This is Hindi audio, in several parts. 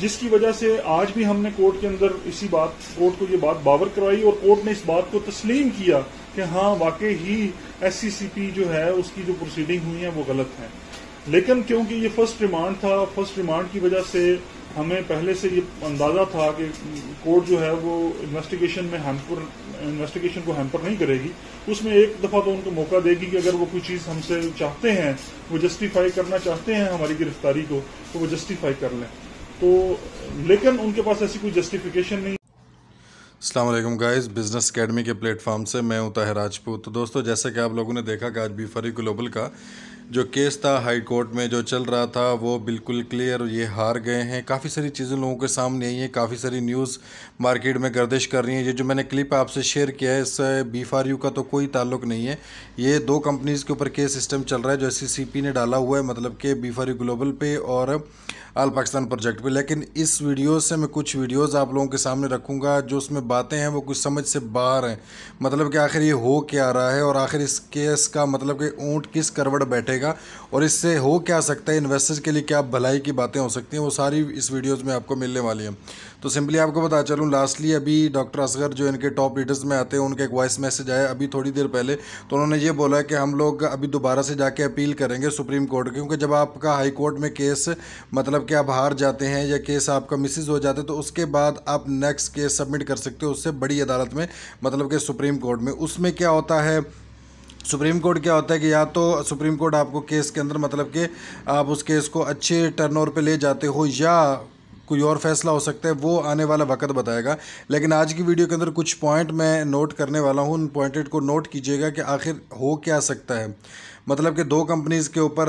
जिसकी वजह से आज भी हमने कोर्ट के अंदर इसी बात कोर्ट को ये बात बावर करवाई और कोर्ट ने इस बात को तस्लीम किया कि हाँ वाकई ही एस जो है उसकी जो प्रोसीडिंग हुई है वो गलत है लेकिन क्योंकि ये फर्स्ट रिमांड था फर्स्ट रिमांड की वजह से हमें पहले से ये अंदाजा था कि कोर्ट जो है वो इन्वेस्टिगेशन में हैम्पर इन्वेस्टिगेशन को हैम्पर नहीं करेगी उसमें एक दफ़ा तो उनको मौका देगी कि अगर वो कोई चीज़ हमसे चाहते हैं वो जस्टिफाई करना चाहते हैं हमारी गिरफ्तारी को तो वो जस्टिफाई कर लें तो लेकिन उनके पास ऐसी कोई जस्टिफिकेशन नहीं अल्लाम गाइज़ बिज़नेस अकेडमी के प्लेटफॉर्म से मैं हूँ ताहिर राजपूत तो दोस्तों जैसा कि आप लोगों ने देखा कि आज फरी ग्लोबल का जो केस था हाई कोर्ट में जो चल रहा था वो बिल्कुल क्लियर ये हार गए हैं काफ़ी सारी चीज़ें लोगों के सामने आई हैं काफ़ी सारी न्यूज़ मार्केट में गर्दिश कर रही हैं ये जो मैंने क्लिप आपसे शेयर किया है इस बी फार यू का तो कोई ताल्लुक नहीं है ये दो कंपनीज़ के ऊपर केस सिस्टम चल रहा है जो एस e ने डाला हुआ है मतलब कि बी फार यू ग्लोबल पे और आल पाकिस्तान प्रोजेक्ट पे लेकिन इस वीडियो से मैं कुछ वीडियोस आप लोगों के सामने रखूंगा जो उसमें बातें हैं वो कुछ समझ से बाहर हैं मतलब कि आखिर ये हो क्या रहा है और आखिर इस केस का मतलब कि ऊँट किस करवट बैठे रहेगा और इससे हो क्या सकता है इन्वेस्टर्स के लिए क्या भलाई की बातें हो सकती हैं वो सारी इस वीडियोस में आपको मिलने वाली हैं तो सिंपली आपको बता चलूँ लास्टली अभी डॉक्टर असगर जो इनके टॉप लीडर्स में आते हैं उनका एक वॉइस मैसेज आया अभी थोड़ी देर पहले तो उन्होंने ये बोला कि हम लोग अभी दोबारा से जाके अपील करेंगे सुप्रीम कोर्ट क्योंकि जब आपका हाई कोर्ट में केस मतलब कि आप हार जाते हैं या केस आपका मिसिज हो जाता है तो उसके बाद आप नेक्स्ट केस सबमिट कर सकते हो उससे बड़ी अदालत में मतलब कि सुप्रीम कोर्ट में उसमें क्या होता है सुप्रीम कोर्ट क्या होता है कि या तो सुप्रीम कोर्ट आपको केस के अंदर मतलब कि आप उस केस को अच्छे टर्न ओवर पर ले जाते हो या कोई और फैसला हो सकता है वो आने वाला वक्त बताएगा लेकिन आज की वीडियो के अंदर कुछ पॉइंट मैं नोट करने वाला हूँ उन पॉइंटेड को नोट कीजिएगा कि आखिर हो क्या सकता है मतलब कि दो कंपनीज़ के ऊपर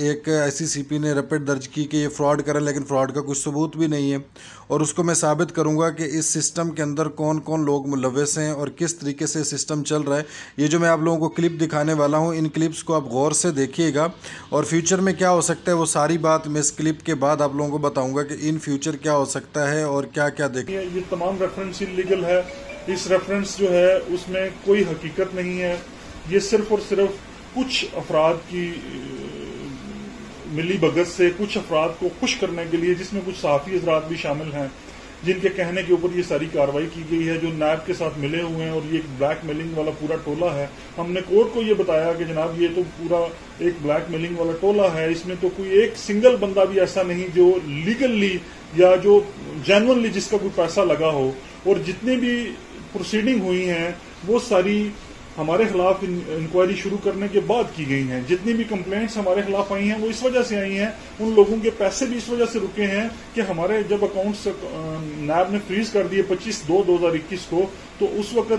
एक ऐसी सीपी ने रपेट दर्ज की कि ये फ्रॉड करें लेकिन फ्रॉड का कुछ सबूत भी नहीं है और उसको मैं साबित करूँगा कि इस सिस्टम के अंदर कौन कौन लोग मुलवस हैं और किस तरीके से सिस्टम चल रहा है ये जो मैं आप लोगों को क्लिप दिखाने वाला हूँ इन क्लिप्स को आप गौर से देखिएगा और फ्यूचर में क्या हो सकता है वो सारी बात मैं इस क्लिप के बाद आप लोगों को बताऊँगा कि इन फ्यूचर क्या हो सकता है और क्या क्या देखिए ये तमाम रेफरेंस इलीगल है इस रेफरेंस जो है उसमें कोई हकीकत नहीं है ये सिर्फ और सिर्फ कुछ अफराद की मिली भगत से कुछ अफराद को खुश करने के लिए जिसमें कुछ साफी हजरात भी शामिल हैं जिनके कहने के ऊपर ये सारी कार्रवाई की गई है जो नैब के साथ मिले हुए हैं और ये एक ब्लैक मेलिंग वाला पूरा टोला है हमने कोर्ट को ये बताया कि जनाब ये तो पूरा एक ब्लैक मेलिंग वाला टोला है इसमें तो कोई एक सिंगल बंदा भी ऐसा नहीं जो लीगली या जो जेनवनली जिसका कोई पैसा लगा हो और जितनी भी प्रोसीडिंग हुई है वो सारी हमारे खिलाफ इंक्वायरी शुरू करने के बाद की गई हैं जितनी भी कंप्लेंट्स हमारे खिलाफ आई हैं वो इस वजह से आई हैं उन लोगों के पैसे भी इस वजह से रुके हैं कि हमारे जब अकाउंट्स नैब ने फ्रीज कर दिए 25 दो इक्कीस को तो उस वक्त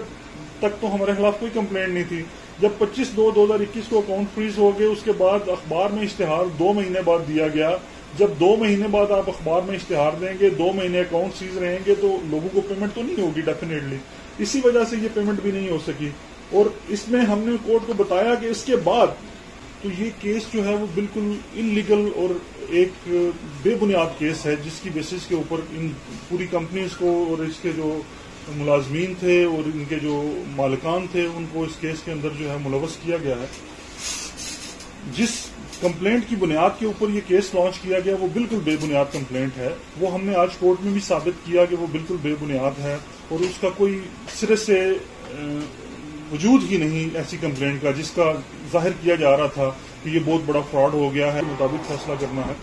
तक तो हमारे खिलाफ कोई कंप्लेंट नहीं थी जब 25 दो 2021 को अकाउंट फ्रीज हो गए उसके बाद अखबार में इश्तहार दो महीने बाद दिया गया जब दो महीने बाद आप अखबार में इश्तहार देंगे दो महीने अकाउंट सीज रहेंगे तो लोगों को पेमेंट तो नहीं होगी डेफिनेटली इसी वजह से ये पेमेंट भी नहीं हो सकी और इसमें हमने कोर्ट को बताया कि इसके बाद तो ये केस जो है वो बिल्कुल इलीगल और एक बेबुनियाद केस है जिसकी बेसिस के ऊपर इन पूरी कंपनीज को और इसके जो मुलाजमीन थे और इनके जो मालिकान थे उनको इस केस के अंदर जो है मुलवस किया गया है जिस कंप्लेंट की बुनियाद के ऊपर ये केस लॉन्च किया गया वो बिल्कुल बेबुनियाद कंप्लेंट है वो हमने आज कोर्ट में भी साबित किया कि वो बिल्कुल बेबुनियाद है और उसका कोई सिरे से वजूद ही नहीं ऐसी कंप्लेंट का जिसका जाहिर किया जा रहा था कि ये बहुत बड़ा फ्रॉड हो गया है मुताबिक फैसला करना है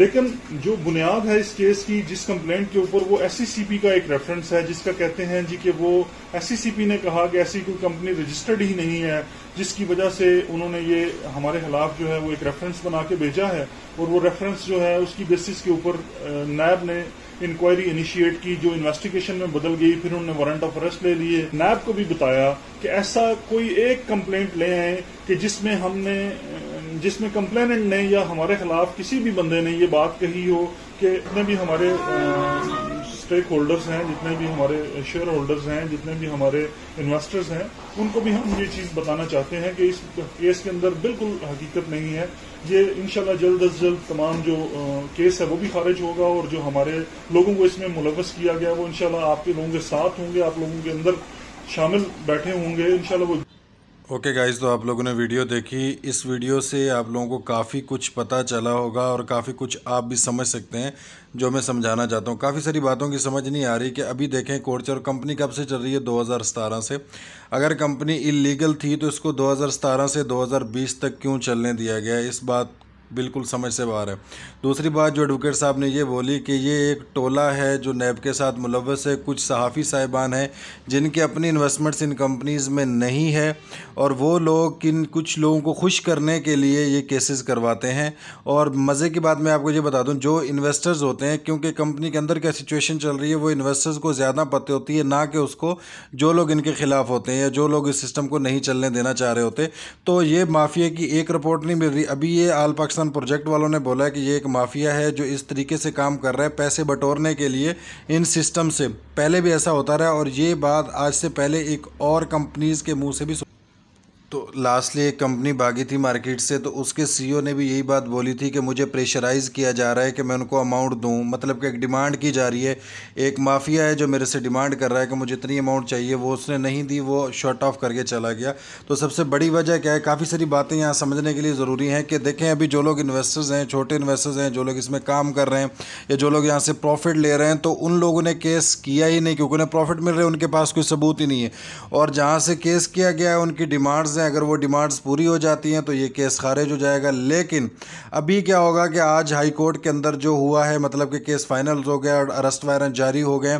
लेकिन जो बुनियाद है इस केस की जिस कंप्लेंट के ऊपर वो एस का एक रेफरेंस है जिसका कहते हैं जी कि वो एस ने कहा कि ऐसी कोई कंपनी रजिस्टर्ड ही नहीं है जिसकी वजह से उन्होंने ये हमारे खिलाफ जो है वो एक रेफरेंस बना के भेजा है और वो रेफरेंस जो है उसकी बेसिस के ऊपर नायब ने इंक्वायरी इनिशिएट की जो इन्वेस्टिगेशन में बदल गई फिर उन्होंने वारंट ऑफ अरेस्ट ले लिए नैब को भी बताया कि ऐसा कोई एक कंप्लेंट ले आए कि जिसमें हमने जिसमें कंप्लेनेंट ने या हमारे खिलाफ किसी भी बंदे ने ये बात कही हो कि उसने भी हमारे स्टेक होल्डर्स हैं जितने भी हमारे शेयर होल्डर्स हैं जितने भी हमारे इन्वेस्टर्स हैं उनको भी हम ये चीज़ बताना चाहते हैं कि इस केस के अंदर बिल्कुल हकीकत नहीं है ये इनशाला जल्द अज जल्द तमाम जो केस है वो भी खारिज होगा और जो हमारे लोगों को इसमें मुलवस किया गया वो इनशाला आपके लोगों के साथ होंगे आप लोगों के अंदर शामिल बैठे होंगे इनशाला वो ओके okay गाइस तो आप लोगों ने वीडियो देखी इस वीडियो से आप लोगों को काफ़ी कुछ पता चला होगा और काफ़ी कुछ आप भी समझ सकते हैं जो मैं समझाना चाहता हूँ काफ़ी सारी बातों की समझ नहीं आ रही कि अभी देखें कोर्चर कंपनी कब से चल रही है 2017 से अगर कंपनी इलीगल थी तो इसको 2017 से 2020 तक क्यों चलने दिया गया इस बात बिल्कुल समझ से बाहर है दूसरी बात जो एडवोकेट साहब ने ये बोली कि ये एक टोला है जो नैब के साथ मुलवस है कुछ सहाफ़ी साहिबान हैं जिनके अपनी इन्वेस्टमेंट्स इन कंपनीज़ में नहीं है और वो लोग किन कुछ लोगों को खुश करने के लिए ये केसेस करवाते हैं और मज़े की बात मैं आपको ये बता दूँ जो इन्वेस्टर्स होते हैं क्योंकि कंपनी के अंदर क्या सिचुएशन चल रही है वो इन्वेस्टर्स को ज़्यादा पते होती है ना कि उसको जो लोग इनके ख़िलाफ़ होते हैं या जो लोग इस सिस्टम को नहीं चलने देना चाह रहे होते तो ये माफिया की एक रिपोर्ट नहीं मिल रही अभी ये आल पाकिस्तान पाकिस्तान प्रोजेक्ट वालों ने बोला कि ये एक माफिया है जो इस तरीके से काम कर रहा है पैसे बटोरने के लिए इन सिस्टम से पहले भी ऐसा होता रहा और ये बात आज से पहले एक और कंपनीज़ के मुँह से भी तो लास्टली एक कंपनी भागी थी मार्केट से तो उसके सीईओ e ने भी यही बात बोली थी कि मुझे प्रेशराइज़ किया जा रहा है कि मैं उनको अमाउंट दूँ मतलब कि एक डिमांड की जा रही है एक माफिया है जो मेरे से डिमांड कर रहा है कि मुझे इतनी अमाउंट चाहिए वो उसने नहीं दी वो शॉर्ट ऑफ करके चला गया तो सबसे बड़ी वजह क्या है काफ़ी सारी बातें यहाँ समझने के लिए ज़रूरी हैं कि देखें अभी जो लोग इन्वेस्टर्स हैं छोटे इन्वेस्टर्स हैं जो लोग इसमें काम कर रहे हैं या जो लोग यहाँ से प्रॉफिट ले रहे हैं तो उन लोगों ने केस किया ही नहीं क्योंकि उन्हें प्रॉफिट मिल रहा है उनके पास कोई सबूत ही नहीं है और जहाँ से केस किया गया है उनकी डिमांड्स हैं अगर वो डिमांड्स पूरी हो जाती हैं तो ये केस खारिज हो जाएगा लेकिन अभी क्या होगा कि आज हाई कोर्ट के अंदर जो हुआ है मतलब कि केस फाइनल हो गया और अरेस्ट वारंट जारी हो गए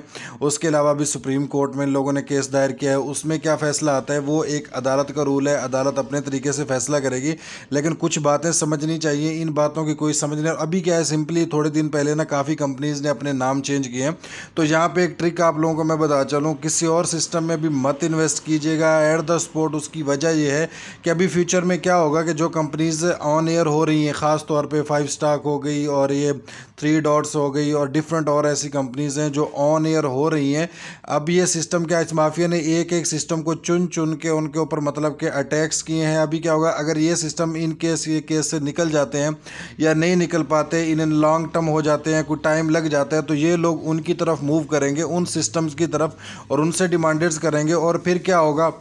उसके अलावा भी सुप्रीम कोर्ट में लोगों ने केस दायर किया है उसमें क्या फ़ैसला आता है वो एक अदालत का रूल है अदालत अपने तरीके से फ़ैसला करेगी लेकिन कुछ बातें समझनी चाहिए इन बातों की कोई समझ नहीं अभी क्या है सिंपली थोड़े दिन पहले ना काफ़ी कंपनीज़ ने अपने नाम चेंज किए हैं तो यहाँ पर एक ट्रिक आप लोगों को मैं बता चलूँ किसी और सिस्टम में भी मत इन्वेस्ट कीजिएगा एट द स्पॉट उसकी वजह यह है कि अभी फ्यूचर में क्या होगा कि जो कंपनीज़ ऑन एयर हो रही हैं ख़ास तौर पे फाइव स्टाक हो गई और ये थ्री डॉट्स हो गई और डिफरेंट और ऐसी कंपनीज़ हैं जो ऑन एयर हो रही हैं अब ये सिस्टम क्या इस माफिया ने एक एक सिस्टम को चुन चुन के उनके ऊपर मतलब के अटैक्स किए हैं अभी क्या होगा अगर ये सिस्टम इन केस ये केस से निकल जाते हैं या नहीं निकल पाते इन लॉन्ग टर्म हो जाते हैं कुछ टाइम लग जाता है तो ये लोग उनकी तरफ मूव करेंगे उन सिस्टम्स की तरफ और उनसे डिमांडेड्स करेंगे और फिर क्या होगा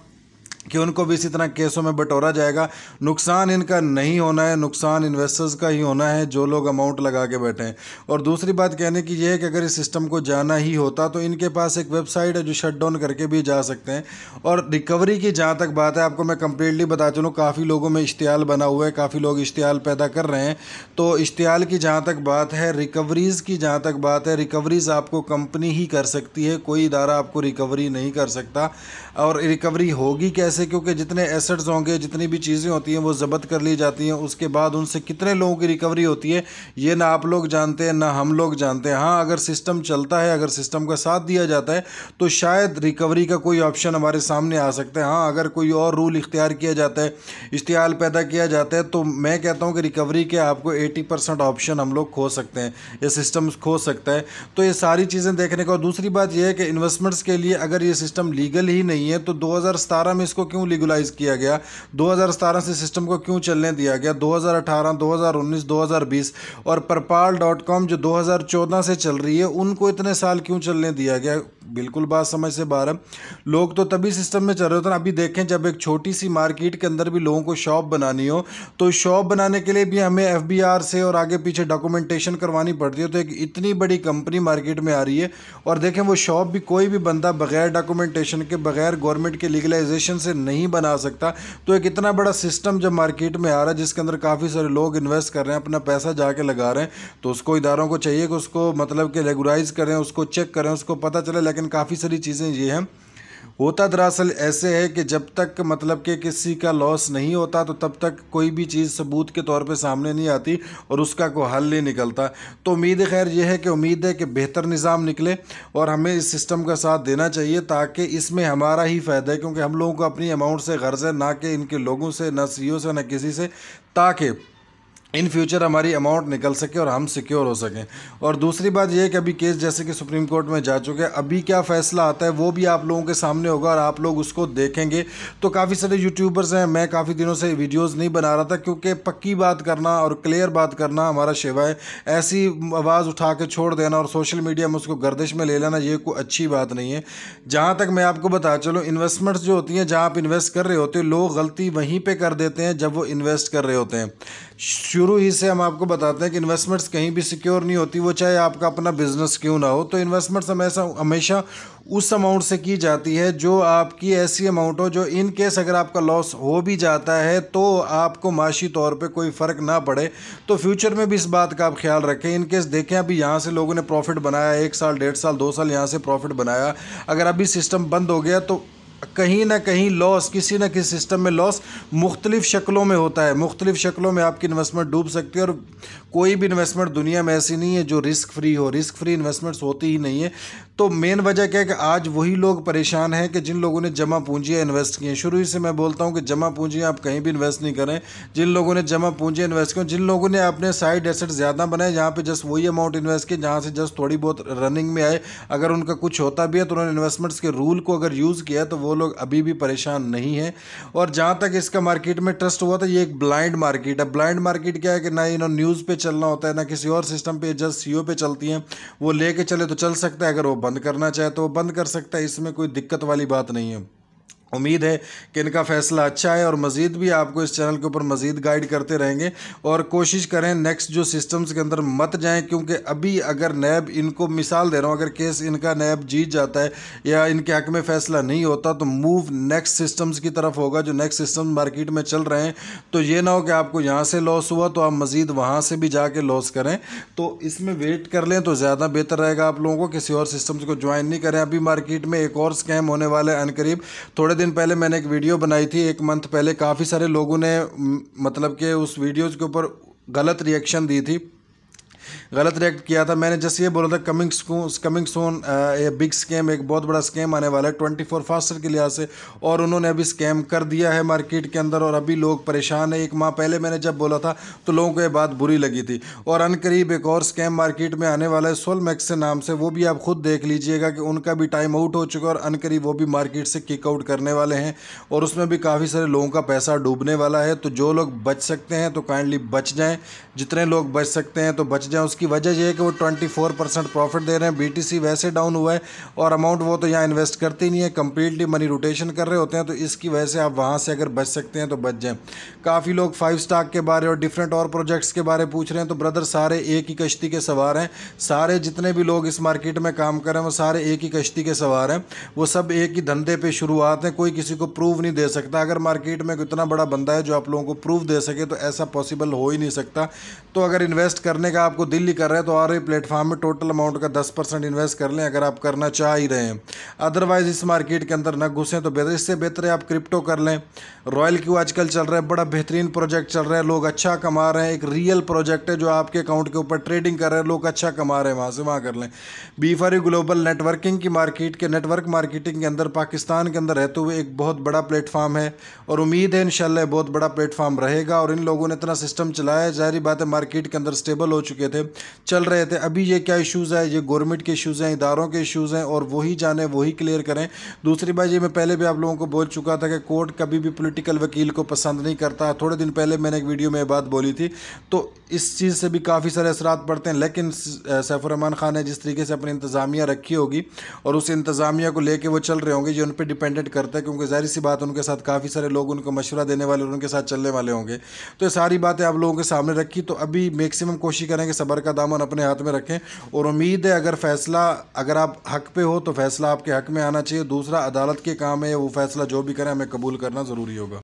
कि उनको भी इसी तरह केसों में बटोरा जाएगा नुकसान इनका नहीं होना है नुकसान इन्वेस्टर्स का ही होना है जो लोग अमाउंट लगा के बैठे हैं और दूसरी बात कहने की यह है कि अगर इस सिस्टम को जाना ही होता तो इनके पास एक वेबसाइट है जो शट डाउन करके भी जा सकते हैं और रिकवरी की जहाँ तक बात है आपको मैं कंप्लीटली बता चलूँ काफ़ी लोगों में इश्तियाल बना हुआ है काफ़ी लोग इश्तियाल पैदा कर रहे हैं तो इश्तियाल की जहाँ तक बात है रिकवरीज़ की जहाँ तक बात है रिकवरीज़ आपको कंपनी ही कर सकती है कोई इदारा आपको रिकवरी नहीं कर सकता और रिकवरी होगी कैसे से क्योंकि जितने एसेट्स होंगे जितनी भी चीज़ें होती हैं वो ज़ब्त कर ली जाती हैं उसके बाद उनसे कितने लोगों की रिकवरी होती है ये ना आप लोग जानते हैं ना हम लोग जानते हैं हाँ अगर सिस्टम चलता है अगर सिस्टम का साथ दिया जाता है तो शायद रिकवरी का कोई ऑप्शन हमारे सामने आ सकता है हाँ अगर कोई और रूल इख्तियार किया जाता है इश्तियाल पैदा किया जाता है तो मैं कहता हूँ कि रिकवरी के आपको एटी परसेंट ऑप्शन हम लोग खो सकते हैं ये सिस्टम खो सकता है तो ये सारी चीज़ें देखने का और दूसरी बात यह है कि इन्वेस्टमेंट्स के लिए अगर ये सिस्टम लीगल ही नहीं है तो दो में इसको इसको क्यों लीगलाइज किया गया 2017 से सिस्टम को क्यों चलने दिया गया 2018, 2019, 2020 और परपाल डॉट कॉम जो 2014 से चल रही है उनको इतने साल क्यों चलने दिया गया बिल्कुल बात समझ से बाहर है लोग तो तभी सिस्टम में चल रहे होते हैं अभी देखें जब एक छोटी सी मार्केट के अंदर भी लोगों को शॉप बनानी हो तो शॉप बनाने के लिए भी हमें एफ से और आगे पीछे डॉक्यूमेंटेशन करवानी पड़ती है तो एक इतनी बड़ी कंपनी मार्केट में आ रही है और देखें वो शॉप भी कोई भी बंदा बगैर डॉक्यूमेंटेशन के बगैर गवर्नमेंट के लीगलाइजेशन से नहीं बना सकता तो एक इतना बड़ा सिस्टम जब मार्केट में आ रहा है जिसके अंदर काफ़ी सारे लोग इन्वेस्ट कर रहे हैं अपना पैसा जाके लगा रहे हैं तो उसको इदारों को चाहिए कि उसको मतलब कि रेगुलाइज करें उसको चेक करें उसको पता चले लेकिन काफ़ी सारी चीज़ें ये हैं होता दरअसल ऐसे है कि जब तक मतलब कि किसी का लॉस नहीं होता तो तब तक कोई भी चीज़ सबूत के तौर पे सामने नहीं आती और उसका कोई हल नहीं निकलता तो उम्मीद खैर यह है कि उम्मीद है कि बेहतर निज़ाम निकले और हमें इस सिस्टम का साथ देना चाहिए ताकि इसमें हमारा ही फ़ायदा है क्योंकि हम लोगों को अपनी अमाउंट से गर्ज है ना कि इनके लोगों से ना सी से ना किसी से ताकि इन फ्यूचर हमारी अमाउंट निकल सके और हम सिक्योर हो सकें और दूसरी बात यह है कि अभी केस जैसे कि सुप्रीम कोर्ट में जा चुके हैं अभी क्या फ़ैसला आता है वो भी आप लोगों के सामने होगा और आप लोग उसको देखेंगे तो काफ़ी सारे यूट्यूबर्स हैं मैं काफ़ी दिनों से वीडियोज़ नहीं बना रहा था क्योंकि पक्की बात करना और क्लियर बात करना हमारा शेवा है ऐसी आवाज़ उठा के छोड़ देना और सोशल मीडिया में उसको गर्दिश में ले लेना ये कोई अच्छी बात नहीं है जहाँ तक मैं आपको बता चलूँ इन्वेस्टमेंट्स जो होती हैं जहाँ आप इन्वेस्ट कर रहे होते हो लोग गलती वहीं पर कर देते हैं जब वो इन्वेस्ट कर रहे होते हैं शुरू ही से हम आपको बताते हैं कि इन्वेस्टमेंट्स कहीं भी सिक्योर नहीं होती वो चाहे आपका अपना बिजनेस क्यों ना हो तो इन्वेस्टमेंट्स हमेशा हमेशा उस अमाउंट से की जाती है जो आपकी ऐसी अमाउंट हो जो इन केस अगर आपका लॉस हो भी जाता है तो आपको माशी तौर पे कोई फ़र्क ना पड़े तो फ्यूचर में भी इस बात का आप ख्याल रखें इन केस देखें अभी यहाँ से लोगों ने प्रॉफिट बनाया एक साल डेढ़ साल दो साल यहाँ से प्रॉफिट बनाया अगर अभी सिस्टम बंद हो गया तो कहीं ना कहीं लॉस किसी ना किसी सिस्टम में लॉस मुख्तलिफ शक्लों में होता है मुख्तलिफ शक्लों में आपकी इन्वेस्टमेंट डूब सकती है और कोई भी इन्वेस्टमेंट दुनिया में ऐसी नहीं है जो रिस्क फ्री हो रिस्क फ्री इन्वेस्टमेंट्स होती ही नहीं है तो मेन वजह क्या है कि आज वही लोग परेशान हैं कि जिन लोगों ने जमा पूंजियाँ इन्वेस्ट की हैं शुरू ही से मैं बोलता हूँ कि जमा पूंजियाँ आप कहीं भी इन्वेस्ट नहीं करें जिन लोगों ने जमा पूंजियाँ इन्वेस्ट की जिन लोगों ने अपने साइड एसेट ज़्यादा बनाए जहाँ पर जस्ट वही अमाउंट इन्वेस्ट किए जहाँ से जस्ट थोड़ी बहुत रनिंग में आए अगर उनका कुछ होता भी है तो उन्होंने इन्वेस्टमेंट्स के रूल को अगर यूज़ किया तो वो वो लोग अभी भी परेशान नहीं है और जहाँ तक इसका मार्केट में ट्रस्ट हुआ था ये एक ब्लाइंड मार्केट है ब्लाइंड मार्केट क्या है कि ना इन्होंने न्यूज़ पे चलना होता है ना किसी और सिस्टम पे जस्ट सी पे चलती हैं वो ले चले तो चल सकता है अगर वो बंद करना चाहे तो वो बंद कर सकता है इसमें कोई दिक्कत वाली बात नहीं है उम्मीद है कि इनका फ़ैसला अच्छा है और मज़ीद भी आपको इस चैनल के ऊपर मज़ीद गाइड करते रहेंगे और कोशिश करें नेक्स्ट जो सिस्टम्स के अंदर मत जाएं क्योंकि अभी अगर नैब इनको मिसाल दे रहा हूँ अगर केस इनका नैब जीत जाता है या इनके हक में फ़ैसला नहीं होता तो मूव नेक्स्ट सिस्टम्स की तरफ होगा जो नेक्स्ट सिस्टम मार्केट में चल रहे हैं तो ये ना हो कि आपको यहाँ से लॉस हुआ तो आप मज़ीद वहाँ से भी जाके लॉस करें तो इसमें वेट कर लें तो ज़्यादा बेहतर रहेगा आप लोगों को किसी और सिस्टम्स को ज्वाइन नहीं करें अभी मार्केट में एक और स्कैम होने वाला है अनकरीब थोड़े दिन पहले मैंने एक वीडियो बनाई थी एक मंथ पहले काफ़ी सारे लोगों ने मतलब के उस वीडियोज़ के ऊपर गलत रिएक्शन दी थी गलत रिएक्ट किया था मैंने जैसे ये बोला था कमिंग कमिंग सोन ये बिग स्कैम एक बहुत बड़ा स्कैम आने वाला है ट्वेंटी फोर फास्टर के लिहाज से और उन्होंने अभी स्कैम कर दिया है मार्केट के अंदर और अभी लोग परेशान है एक माह पहले मैंने जब बोला था तो लोगों को ये बात बुरी लगी थी और अनकरीब एक और स्कैम मार्केट में आने वाला है सोलमैक्स से नाम से वो भी आप खुद देख लीजिएगा कि उनका भी टाइम आउट हो चुका है और अनकरीब वो भी मार्केट से किक आउट करने वाले हैं और उसमें भी काफ़ी सारे लोगों का पैसा डूबने वाला है तो जो लोग बच सकते हैं तो काइंडली बच जाएँ जितने लोग बच सकते हैं तो बच जाएँ उसकी वजह यह है कि वो ट्वेंटी फोर परसेंट प्रॉफिट दे रहे हैं बीटीसी वैसे डाउन हुआ है और अमाउंट वो तो यहाँ इन्वेस्ट करते ही नहीं है कम्प्लीटली मनी रोटेशन कर रहे होते हैं तो इसकी वजह से आप वहाँ से अगर बच सकते हैं तो बच जाएँ काफ़ी लोग फाइव स्टाक के बारे और डिफरेंट और प्रोजेक्ट्स के बारे पूछ रहे हैं तो ब्रदर सारे एक ही कश्ती के सवार हैं सारे जितने भी लोग इस मार्केट में काम कर रहे हैं वो सारे एक ही कश्ती के सवार हैं वो सब एक ही धंधे पर शुरुआत हैं कोई किसी को प्रूव नहीं दे सकता अगर मार्केट में इतना बड़ा बंदा है जो आप लोगों को प्रूफ दे सके तो ऐसा पॉसिबल हो ही नहीं सकता तो अगर इन्वेस्ट करने का आपको को दिल्ली कर रहे हैं तो आर प्लेटफॉर्म में टोटल अमाउंट का दस परसेंट इन्वेस्ट कर लें अगर आप करना चाह ही रहे हैं अदरवाइज़ इस मार्केट के अंदर न घुसें तो बेहतर इससे बेहतर है आप क्रिप्टो कर लें रॉयल क्यू आजकल चल रहा है बड़ा बेहतरीन प्रोजेक्ट चल रहा है लोग अच्छा कमा रहे हैं एक रियल प्रोजेक्ट है जो आपके अकाउंट के ऊपर ट्रेडिंग कर रहे हैं लोग अच्छा कमा रहे हैं वहाँ से वहाँ कर लें बी फॉर ग्लोबल नेटवर्किंग की मार्केट के नेटवर्क मार्केटिंग के अंदर पाकिस्तान के अंदर रहते हुए एक बहुत बड़ा प्लेटफॉर्म है और उम्मीद है इन बहुत बड़ा प्लेटफॉर्म रहेगा और इन लोगों ने इतना सिस्टम चलाया जाहरी बात है मार्केट के अंदर स्टेबल हो चुके थे चल रहे थे अभी ये क्या इश्यूज़ है ये गवर्नमेंट के इश्यूज़ हैं इदारों के इश्यूज़ हैं और वही जाने वही क्लियर करें दूसरी बात ये मैं पहले भी आप लोगों को बोल चुका था कि कोर्ट कभी भी पोलिटिकल वकील को पसंद नहीं करता थोड़े दिन पहले मैंने एक वीडियो में बात बोली थी तो इस चीज़ से भी काफ़ी सारे असरा पड़ते हैं लेकिन सैफुररहमान ख़ान ने जिस तरीके से अपनी इंतज़ामिया रखी होगी और उस इंतज़ामिया को लेके वो चल रहे होंगे ये उन पर डिपेंडेंट करता है क्योंकि जाहिर सी बात उनके साथ काफ़ी सारे लोग उनको मशवरा देने वाले और उनके साथ चलने वाले होंगे तो ये सारी बातें आप लोगों के सामने रखी तो अभी मैक्सिमम कोशिश करें सबर का दामन अपने हाथ में रखें और उम्मीद है अगर फैसला अगर आप हक पे हो तो फैसला आपके हक में आना चाहिए दूसरा अदालत के काम है वो फैसला जो भी करें हमें कबूल करना ज़रूरी होगा